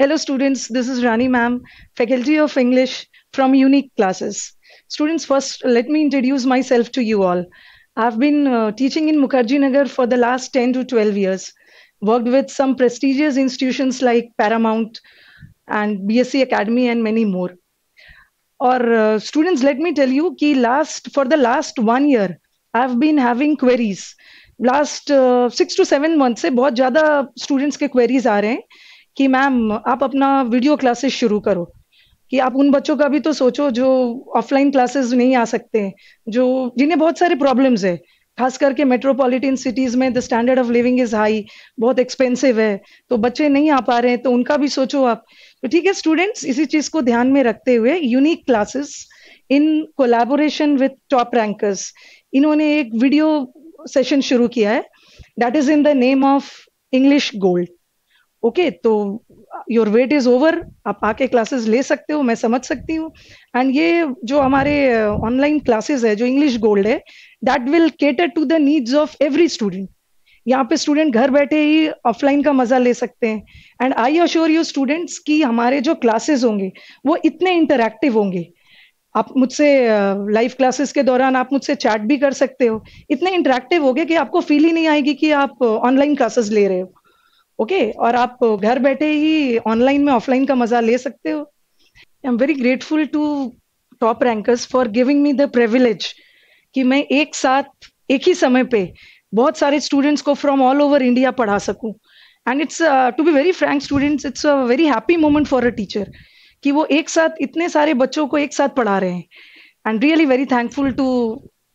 Hello students, this is Rani ma'am, Faculty of English from Unique Classes. Students, first let me introduce myself to you all. I've been uh, teaching in Mukherjee Nagar for the last 10 to 12 years. Worked with some prestigious institutions like Paramount and BSc Academy and many more. Or uh, students, let me tell you, ki last for the last one year, I've been having queries. Last uh, six to seven months से बहुत ज़्यादा students के queries are रहे कि ma'am आप अपना video classes शुरू करो कि आप उन बच्चों का भी तो सोचो जो ऑफलाइन क्लासेस नहीं आ सकते हैं जो जिन्हें बहुत सारे प्रॉब्लम्स है खास करके मेट्रोपॉलिटन सिटीज में the standard of living is high बहुत एक्सपेंसिव है तो बच्चे नहीं आ पा रहे हैं तो उनका भी सोचो आप तो ठीक है स्टूडेंट्स इसी चीज को ध्यान में रखते हुए unique classes in collaboration with top rankers इन्होंने एक वीडियो सेशन शुरू किया है that is in the name of English gold okay okay, तो योर वेट इज ओवर आप आके क्लासेस ले सकते हो मैं समझ सकती हूँ एंड ये जो हमारे ऑनलाइन uh, क्लासेस है जो इंग्लिश गोल्ड है that will cater to the needs of every student यहाँ पे स्टूडेंट घर बैठे ही ऑफलाइन का मजा ले सकते हैं and I assure you students कि हमारे जो क्लासेस होंगे वो इतने इंटरक्टिव होंगे आप मुझसे लाइव uh, क्लासेस के दौरान आप मुझसे चैट भी कर सकते हो इतने इंटरेक्टिव हो गए कि आपको फील ही नहीं आएगी कि आप ऑनलाइन uh, क्लासेस ले रहे हो ओके okay? और आप घर बैठे ही ऑनलाइन में ऑफलाइन का मजा ले सकते हो I am very grateful to top rankers for giving me the privilege कि मैं एक साथ एक ही समय पे बहुत सारे स्टूडेंट्स को फ्रॉम ऑल ओवर इंडिया पढ़ा सकूं and it's to be very frank students it's a very happy moment for a teacher कि वो एक साथ इतने सारे बच्चों को एक साथ पढ़ा रहे हैं and really very thankful to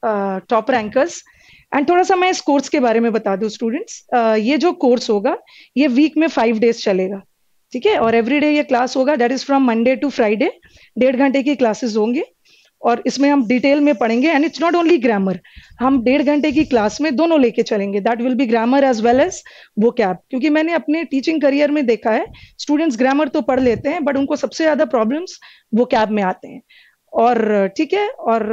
top rankers and थोड़ा सा मैं इस कोर्स के बारे में बता दू स्टूडेंट्स ये जो कोर्स होगा ये वीक में फाइव डेज चलेगा ठीक है और एवरी डे ये क्लास होगा that is from Monday to Friday डेढ़ घंटे की क्लासेस होंगे और इसमें हम डिटेल में पढ़ेंगे and it's not only grammar हम डेढ़ घंटे की क्लास में दोनों लेके चलेंगे that will be grammar as well as vocab क्योंकि मैंने अपने टीचिंग करियर में देखा है स्टूडेंट्स ग्रामर तो पढ़ लेते हैं बट उनको सबसे ज्यादा प्रॉब्लम्स वो कैब में आते हैं और ठीक है और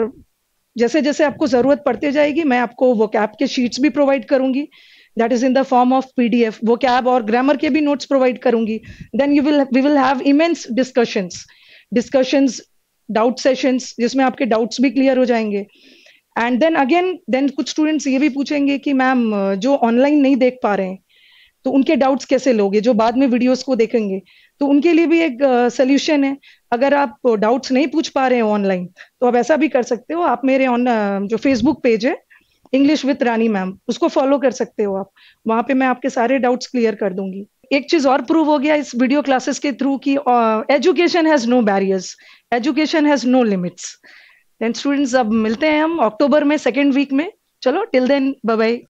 जैसे जैसे आपको जरूरत पड़ती जाएगी मैं आपको वो कैब के शीट्स भी प्रोवाइड करूंगी that is in the form of P D F vocab और ग्रामर के भी नोट्स प्रोवाइड करूंगी then you will we will have immense discussions discussions doubt sessions जिसमें आपके डाउट्स भी क्लियर हो जाएंगे एंड देन अगेन देन कुछ स्टूडेंट्स ये भी पूछेंगे कि मैम जो ऑनलाइन नहीं देख पा रहे हैं तो उनके डाउट्स कैसे लोगे जो बाद में वीडियोस को देखेंगे तो उनके लिए भी एक सोल्यूशन uh, है अगर आप डाउट्स नहीं पूछ पा रहे हो ऑनलाइन तो आप ऐसा भी कर सकते हो आप मेरे ऑन uh, जो फेसबुक पेज है इंग्लिश विथ रानी मैम उसको फॉलो कर सकते हो आप वहां पे मैं आपके सारे डाउट्स क्लियर कर दूंगी एक चीज और प्रूव हो गया इस वीडियो क्लासेस के थ्रू की education has no barriers education has no limits then students अब मिलते हैं हम अक्टूबर में सेकेंड वीक में चलो टिल देन बाय